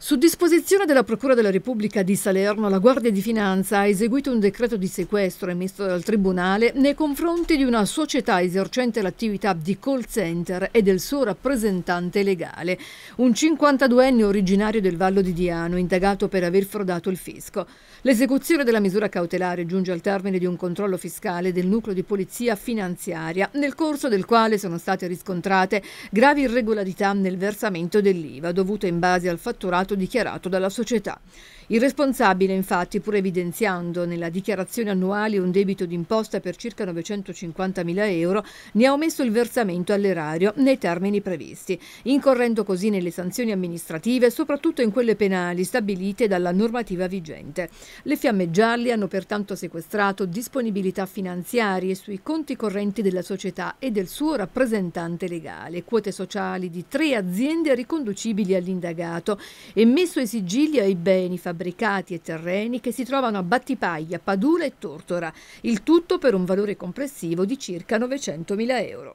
Su disposizione della Procura della Repubblica di Salerno, la Guardia di Finanza ha eseguito un decreto di sequestro emesso dal Tribunale nei confronti di una società esercente l'attività di call center e del suo rappresentante legale, un 52enne originario del Vallo di Diano, indagato per aver frodato il fisco. L'esecuzione della misura cautelare giunge al termine di un controllo fiscale del nucleo di polizia finanziaria, nel corso del quale sono state riscontrate gravi irregolarità nel versamento dell'IVA, dovute in base al fatturato stato dichiarato dalla società. Il responsabile, infatti, pur evidenziando nella dichiarazione annuale un debito d'imposta per circa 950.000 euro, ne ha omesso il versamento all'erario nei termini previsti, incorrendo così nelle sanzioni amministrative, soprattutto in quelle penali stabilite dalla normativa vigente. Le fiamme gialle hanno pertanto sequestrato disponibilità finanziarie sui conti correnti della società e del suo rappresentante legale, quote sociali di tre aziende riconducibili all'indagato e messo ai sigilli ai beni, fabbricati e terreni che si trovano a Battipaglia, Padula e Tortora, il tutto per un valore complessivo di circa 900.000 euro.